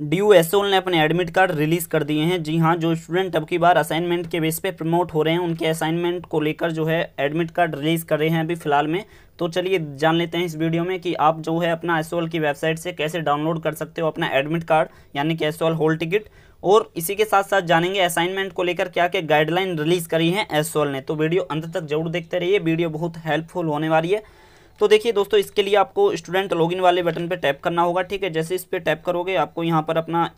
D you ने अपने admit card release कर दिए हैं जी हाँ जो स्टूडेंट अब की बार असाइनमेंट के बेस पे प्रमोट हो रहे हैं उनके असाइनमेंट को लेकर जो है एडमिट कार्ड रिलीज़ कर रहे हैं अभी फ़िलहाल में तो चलिए जान लेते हैं इस वीडियो में कि आप जो है अपना एस की वेबसाइट से कैसे डाउनलोड कर सकते हो अपना एडमिट कार्ड यानी कि एस होल टिकट और इसी के साथ साथ जानेंगे असाइनमेंट को लेकर क्या क्या गाइडलाइन रिलीज़ करी है एस ने तो वीडियो अंत तक जरूर देखते रहिए वीडियो बहुत हेल्पफुल होने वाली है तो देखिए दोस्तों इसके लिए आपको स्टूडेंट लॉगिन वाले बटन पर टैप करना होगा ठीक है जैसे इस पर टैप करोगे आपको यहाँ पर अपना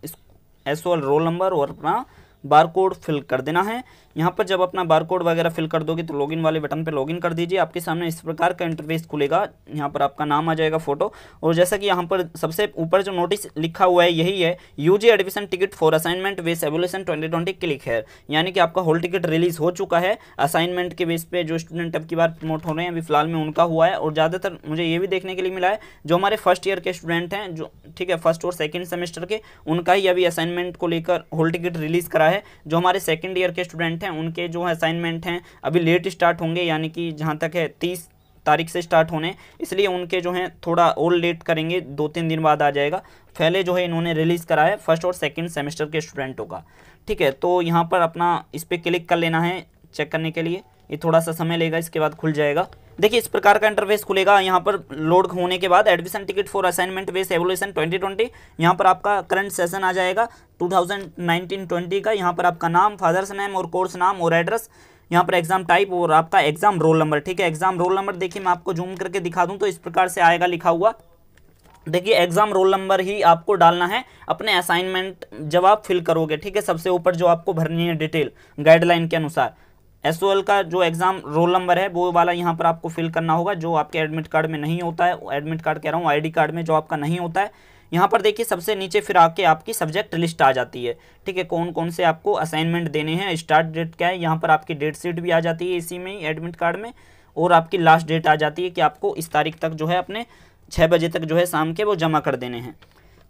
एस रोल नंबर और अपना बार कोड फिल कर देना है यहाँ पर जब अपना बारकोड वगैरह फिल कर दोगे तो लॉगिन वाले बटन पर लॉगिन कर दीजिए आपके सामने इस प्रकार का इंटरफेस खुलेगा यहाँ पर आपका नाम आ जाएगा फोटो और जैसा कि यहाँ पर सबसे ऊपर जो नोटिस लिखा हुआ है यही है UG admission ticket for assignment वेस एवोल्यूशन ट्वेंटी ट्वेंटी क्लिक है यानी कि आपका होल टिकट रिलीज हो चुका है असाइनमेंट के बेस पे जो स्टूडेंट अब की बार प्रमोट हो रहे हैं अभी फिलहाल में उनका हुआ है और ज़्यादातर मुझे ये भी देखने के लिए मिला है जो हमारे फर्स्ट ईयर के स्टूडेंट हैं जो ठीक है फर्स्ट और सेकेंड सेमेस्टर के उनका ही अभी असाइनमेंट को लेकर होल टिकट रिलीज़ करा है जो हमारे सेकेंड ईयर के स्टूडेंट हैं उनके जो असाइनमेंट हैं अभी लेट स्टार्ट होंगे यानी कि जहाँ तक है तीस तारीख से स्टार्ट होने इसलिए उनके जो हैं थोड़ा और लेट करेंगे दो तीन दिन बाद आ जाएगा पहले जो है इन्होंने रिलीज़ कराया है फर्स्ट और सेकंड सेमेस्टर के स्टूडेंटों का ठीक है तो यहाँ पर अपना इस पर क्लिक कर लेना है चेक करने के लिए ये थोड़ा सा समय लेगा इसके बाद खुल जाएगा देखिए इस प्रकार का इंटरफेस खुलेगा यहाँ पर लोड होने के बाद एडमिशन टिकट फॉर असाइनमेंट वेस एवोल्यूशन 2020 यहाँ पर आपका करंट सेशन आ जाएगा 2019-20 का यहाँ पर आपका नाम फादर्स नेम और कोर्स नाम और एड्रेस यहाँ पर एग्जाम टाइप और आपका एग्जाम रोल नंबर ठीक है एग्जाम रोल नंबर देखिए मैं आपको जूम करके दिखा दूँ तो इस प्रकार से आएगा लिखा हुआ देखिए एग्ज़ाम रोल नंबर ही आपको डालना है अपने असाइनमेंट जब आप फिल करोगे ठीक है सबसे ऊपर जो आपको भरनी है डिटेल गाइडलाइन के अनुसार एस का जो एग्ज़ाम रोल नंबर है वो वाला यहाँ पर आपको फिल करना होगा जो आपके एडमिट कार्ड में नहीं होता है एडमिट कार्ड कह रहा हूँ आईडी कार्ड में जो आपका नहीं होता है यहाँ पर देखिए सबसे नीचे फिर आके आपकी सब्जेक्ट लिस्ट आ जाती है ठीक है कौन कौन से आपको असाइनमेंट देने हैं स्टार्ट डेट क्या है यहाँ पर आपकी डेट शीट भी आ जाती है इसी में एडमिट कार्ड में और आपकी लास्ट डेट आ जाती है कि आपको इस तारीख तक जो है अपने छः बजे तक जो है शाम के वो जमा कर देने हैं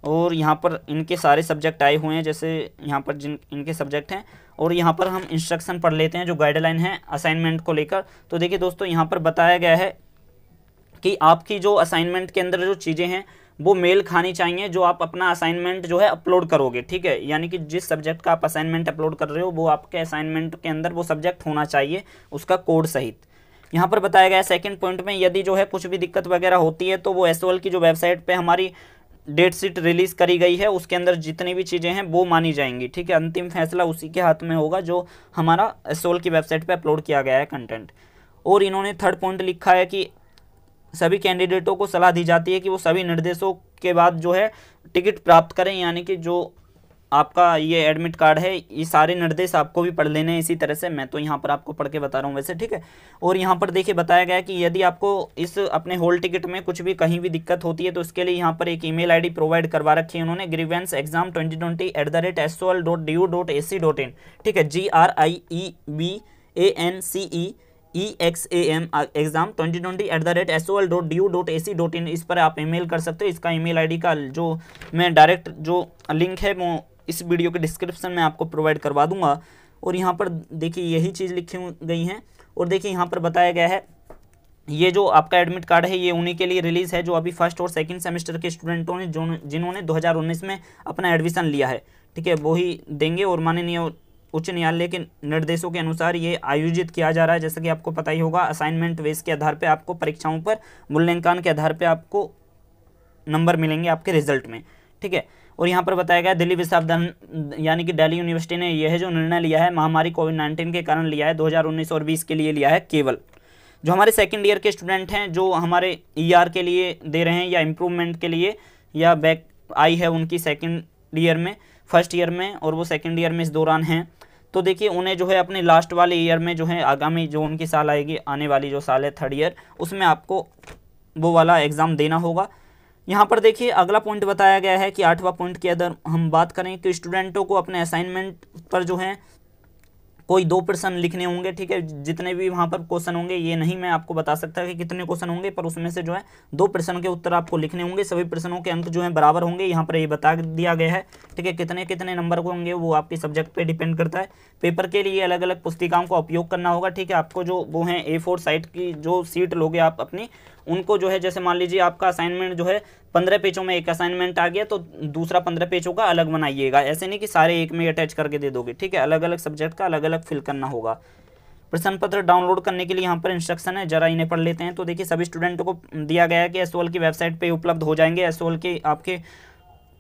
और यहाँ पर इनके सारे सब्जेक्ट आए हुए हैं जैसे यहाँ पर जिन इनके सब्जेक्ट हैं और यहाँ पर हम इंस्ट्रक्शन पढ़ लेते हैं जो गाइडलाइन है असाइनमेंट को लेकर तो देखिए दोस्तों यहाँ पर बताया गया है कि आपकी जो असाइनमेंट के अंदर जो चीज़ें हैं वो मेल खानी चाहिए जो आप अपना असाइनमेंट जो है अपलोड करोगे ठीक है यानी कि जिस सब्जेक्ट का आप असाइनमेंट अपलोड कर रहे हो वो आपके असाइनमेंट के अंदर वो सब्जेक्ट होना चाहिए उसका कोड सहित यहाँ पर बताया गया है सेकेंड पॉइंट में यदि जो है कुछ भी दिक्कत वगैरह होती है तो वो एस की जो वेबसाइट पे हमारी डेट शीट रिलीज़ करी गई है उसके अंदर जितनी भी चीज़ें हैं वो मानी जाएंगी ठीक है अंतिम फैसला उसी के हाथ में होगा जो हमारा सोल की वेबसाइट पर अपलोड किया गया है कंटेंट और इन्होंने थर्ड पॉइंट लिखा है कि सभी कैंडिडेटों को सलाह दी जाती है कि वो सभी निर्देशों के बाद जो है टिकट प्राप्त करें यानी कि जो आपका ये एडमिट कार्ड है ये सारे निर्देश आपको भी पढ़ लेने हैं इसी तरह से मैं तो यहाँ पर आपको पढ़ के बता रहा हूँ वैसे ठीक है और यहाँ पर देखिए बताया गया कि यदि आपको इस अपने होल टिकट में कुछ भी कहीं भी दिक्कत होती है तो उसके लिए यहाँ पर एक ईमेल आईडी प्रोवाइड करवा रखी है उन्होंने grievance exam twenty twenty at the rate S O L dot D U dot A C dot in ठीक है G R I E B A N C E E X A M exam twenty twenty at the rate S O L dot D U dot A C dot in इस पर आप email कर सकते हो इसका email ID का जो मैं डायरेक्ट जो लिंक है वो इस वीडियो के डिस्क्रिप्शन में आपको प्रोवाइड करवा दूंगा और यहाँ पर देखिए यही चीज़ लिखी गई हैं और देखिए यहाँ पर बताया गया है ये जो आपका एडमिट कार्ड है ये उन्हीं के लिए रिलीज़ है जो अभी फर्स्ट और सेकंड सेमेस्टर के स्टूडेंटों ने जो जिन्होंने 2019 में अपना एडमिशन लिया है ठीक है वही देंगे और माननीय उच्च न्यायालय के निर्देशों के अनुसार ये आयोजित किया जा रहा है जैसा कि आपको पता ही होगा असाइनमेंट वेस के आधार पर आपको परीक्षाओं पर मूल्यांकन के आधार पर आपको नंबर मिलेंगे आपके रिजल्ट में ठीक है और यहाँ पर बताया गया दिल्ली विश्वविद्यालय यानी कि दिल्ली यूनिवर्सिटी ने यह जो निर्णय लिया है महामारी कोविड नाइन्टीन के कारण लिया है दो और बीस के लिए लिया है केवल जो हमारे सेकेंड ईयर के स्टूडेंट हैं जो हमारे ई e आर के लिए दे रहे हैं या इम्प्रूवमेंट के लिए या बैक आई है उनकी सेकेंड ईयर में फर्स्ट ईयर में और वो सेकेंड ईयर में इस दौरान हैं तो देखिए उन्हें जो है अपने लास्ट वाले ईयर में जो है आगामी जो उनकी साल आएगी आने वाली जो साल है थर्ड ईयर उसमें आपको वो वाला एग्ज़ाम देना होगा यहाँ पर देखिए अगला पॉइंट बताया गया है कि आठवां पॉइंट के अंदर हम बात करें कि स्टूडेंटों को अपने असाइनमेंट पर जो है कोई दो प्रश्न लिखने होंगे ठीक है जितने भी वहाँ पर क्वेश्चन होंगे ये नहीं मैं आपको बता सकता कि कितने क्वेश्चन होंगे पर उसमें से जो है दो प्रश्न के उत्तर आपको लिखने होंगे सभी प्रश्नों के अंक जो है बराबर होंगे यहाँ पर ये बता दिया गया है ठीक है कितने कितने नंबर को होंगे वो आपके सब्जेक्ट पर डिपेंड करता है पेपर के लिए अलग अलग पुस्तिकाओं का उपयोग करना होगा ठीक है आपको जो वो है ए फोर साइट की जो सीट लोगे आप अपनी उनको जो है जैसे मान लीजिए आपका असाइनमेंट जो है पंद्रह पेजों में एक असाइनमेंट आ गया तो दूसरा पंद्रह पेजों का अलग बनाइएगा ऐसे नहीं कि सारे एक में अटैच करके दे दोगे ठीक है अलग अलग सब्जेक्ट का अलग अलग फिल करना होगा प्रश्न पत्र डाउनलोड करने के लिए यहाँ पर इंस्ट्रक्शन है जरा इन्हें पढ़ लेते हैं तो देखिए सभी स्टूडेंट को दिया गया है कि एस की वेबसाइट पर उपलब्ध हो जाएंगे एस के आपके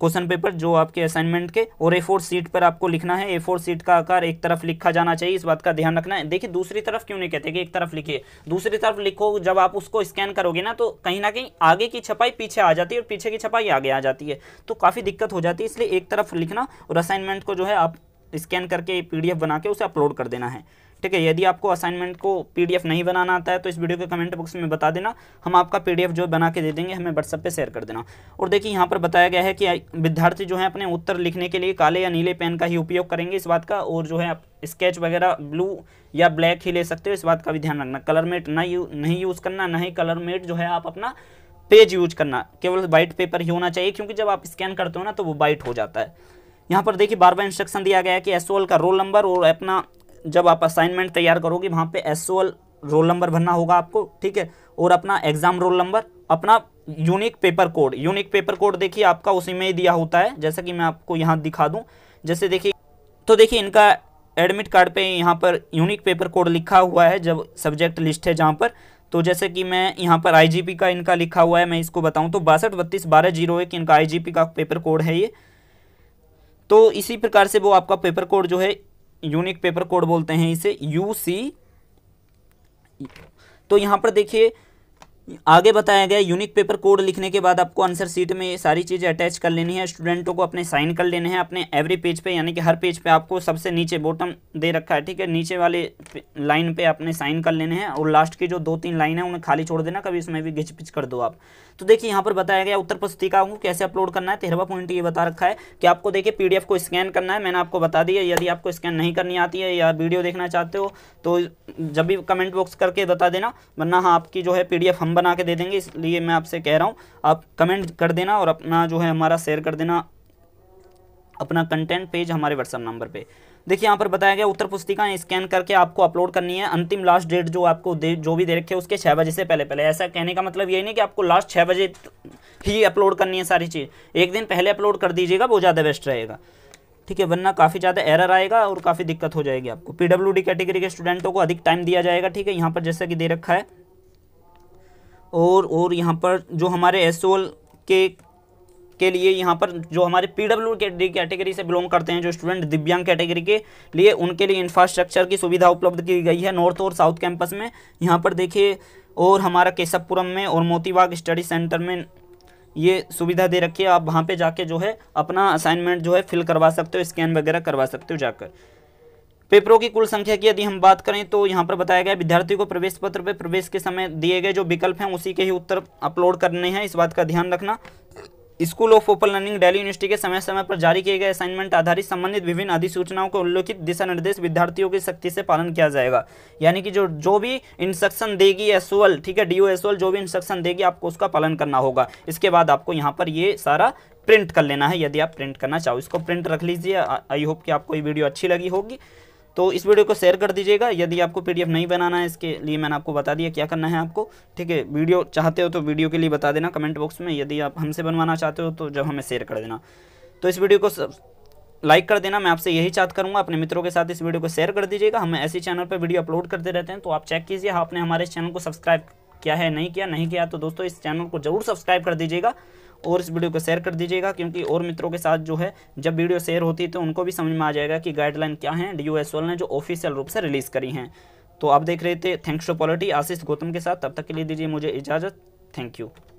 क्वेश्चन पेपर जो आपके असाइनमेंट के और ए सीट पर आपको लिखना है ए सीट का आकार एक तरफ लिखा जाना चाहिए इस बात का ध्यान रखना है देखिए दूसरी तरफ क्यों नहीं कहते कि एक तरफ लिखिए दूसरी तरफ लिखो जब आप उसको स्कैन करोगे ना तो कहीं ना कहीं आगे की छपाई पीछे आ जाती है और पीछे की छपाई आगे आ जाती है तो काफ़ी दिक्कत हो जाती है इसलिए एक तरफ लिखना और असाइनमेंट को जो है आप स्कैन करके पीडीएफ बना के उसे अपलोड कर देना है ठीक है यदि आपको असाइनमेंट को पीडीएफ नहीं बनाना आता है तो इस वीडियो के कमेंट बॉक्स में बता देना हम आपका पीडीएफ जो बना के दे देंगे हमें व्हाट्सएप पर शेयर कर देना और देखिए यहाँ पर बताया गया है कि विद्यार्थी जो है अपने उत्तर लिखने के लिए काले या नीले पेन का ही उपयोग करेंगे इस बात का और जो है आप स्केच वगैरह ब्लू या ब्लैक ही ले सकते हो इस बात का भी ध्यान रखना कलर मेट ना यू नहीं यूज़ करना ना ही कलर मेट जो है आप अपना पेज यूज करना केवल वाइट पेपर ही होना चाहिए क्योंकि जब आप स्कैन करते हो ना तो वो वाइट हो जाता है यहाँ पर देखिए बार बार इंस्ट्रक्शन दिया गया है कि एसओएल का रोल नंबर और अपना जब आप असाइनमेंट तैयार करोगे वहाँ पे एस रोल नंबर भरना होगा आपको ठीक है और अपना एग्जाम रोल नंबर अपना unique paper code unique paper code देखिए आपका उसी में ही दिया होता है जैसा कि मैं आपको यहाँ दिखा दूँ जैसे देखिए तो देखिए इनका एडमिट कार्ड पे यहाँ पर यूनिक पेपर कोड लिखा हुआ है जब सब्जेक्ट लिस्ट है जहाँ पर तो जैसे कि मैं यहाँ पर आईजीपी का इनका लिखा हुआ है मैं इसको बताऊँ तो बासठ बत्तीस बारह जीरो एक इनका आईजीपी का पेपर कोड है ये तो इसी प्रकार से वो आपका पेपर कोड जो है यूनिक पेपर कोड बोलते हैं इसे यू सी तो यहां पर देखिए आगे बताया गया यूनिक पेपर कोड लिखने के बाद आपको आंसर सीट में सारी चीज़ें अटैच कर लेनी है स्टूडेंटों को अपने साइन कर लेने हैं अपने एवरी पेज पे यानी कि हर पेज पे आपको सबसे नीचे बॉटम दे रखा है ठीक है नीचे वाले लाइन पे आपने साइन कर लेने हैं और लास्ट की जो दो तीन लाइन है उन्हें खाली छोड़ देना कभी उसमें भी घिच पिच कर दो आप तो देखिए यहाँ पर बताया गया उत्तर पुस्तिका को कैसे अपलोड करना है तेरहवा पॉइंट ये बता रखा है कि आपको देखिए पी को स्कैन करना है मैंने आपको बता दिया यदि आपको स्कैन नहीं करनी आती है या वीडियो देखना चाहते हो तो जब भी कमेंट बॉक्स करके बता देना वरना हाँ आपकी जो है पी हम बना के दे देंगे इसलिए मैं आपसे कह रहा हूँ आप कमेंट कर देना और अपना जो है हमारा शेयर कर देना अपना कंटेंट पेज हमारे व्हाट्सएप नंबर पे देखिए यहाँ पर बताया गया उत्तर पुस्तिका स्कैन करके आपको अपलोड करनी है अंतिम लास्ट डेट जो आपको दे जो भी दे रखे उसके छः बजे से पहले पहले ऐसा कहने का मतलब ये नहीं कि आपको लास्ट छः बजे ही अपलोड करनी है सारी चीज़ एक दिन पहले अपलोड कर दीजिएगा वो ज़्यादा बेस्ट रहेगा ठीक है वरना काफ़ी ज़्यादा एरर आएगा और काफ़ी दिक्कत हो जाएगी आपको पी कैटेगरी के स्टूडेंटों को अधिक टाइम दिया जाएगा ठीक है यहाँ पर जैसा कि दे रखा है और और यहाँ पर जो हमारे एस के के लिए यहाँ पर जो हमारे पी डब्ल्यू कैटेगरी से बिलोंग करते हैं जो स्टूडेंट दिव्यांग कैटेगरी के लिए उनके लिए इंफ्रास्ट्रक्चर की सुविधा उपलब्ध की गई है नॉर्थ और साउथ कैंपस में यहाँ पर देखिए और हमारा केशवपुरम में और मोतीबाग स्टडी सेंटर में ये सुविधा दे रखी है आप वहाँ पे जाके जो है अपना असाइनमेंट जो है फिल करवा सकते हो स्कैन वगैरह करवा सकते हो जाकर पेपरों की कुल संख्या की यदि हम बात करें तो यहाँ पर बताया गया विद्यार्थी को प्रवेश पत्र पर प्रवेश के समय दिए गए जो विकल्प हैं उसी के ही उत्तर अपलोड करने हैं इस बात का ध्यान रखना school of open learning Delhi university के समय समय पर जारी किए गए असाइनमेंट आधारित संबंधित विभिन्न अधिसूचनाओं को उल्लेखित दिशा निर्देश विद्यार्थियों की सख्ती से पालन किया जाएगा यानी कि जो जो भी इंस्ट्रक्शन देगी एसओएल ठीक है डीओ एसओएल जो भी इंस्ट्रक्शन देगी आपको उसका पालन करना होगा इसके बाद आपको यहाँ पर ये सारा प्रिंट कर लेना है यदि आप प्रिंट करना चाहो इसको प्रिंट रख लीजिए आई होप कि आपको ये वीडियो अच्छी लगी होगी तो इस वीडियो को शेयर कर दीजिएगा यदि आपको पीडीएफ नहीं बनाना है इसके लिए मैंने आपको बता दिया क्या करना है आपको ठीक है वीडियो चाहते हो तो वीडियो के लिए बता देना कमेंट बॉक्स में यदि आप हमसे बनवाना चाहते हो तो जब हमें शेयर कर देना तो इस वीडियो को लाइक कर देना मैं आपसे यही चाहता करूँगा अपने मित्रों के साथ इस वीडियो को शेयर कर दीजिएगा हम ऐसे चैनल पर वीडियो अपलोड करते रहते हैं तो आप चेक कीजिए आपने हमारे चैनल को सब्सक्राइब किया है नहीं किया नहीं किया तो दोस्तों इस चैनल को जरूर सब्सक्राइब कर दीजिएगा और इस वीडियो को शेयर कर दीजिएगा क्योंकि और मित्रों के साथ जो है जब वीडियो शेयर होती है तो उनको भी समझ में आ जाएगा कि गाइडलाइन क्या है डी ने जो ऑफिशियल रूप से रिलीज़ करी हैं तो आप देख रहे थे thanks to polity Ashish Gautam के साथ तब तक के लिए दीजिए मुझे इजाज़त थैंक यू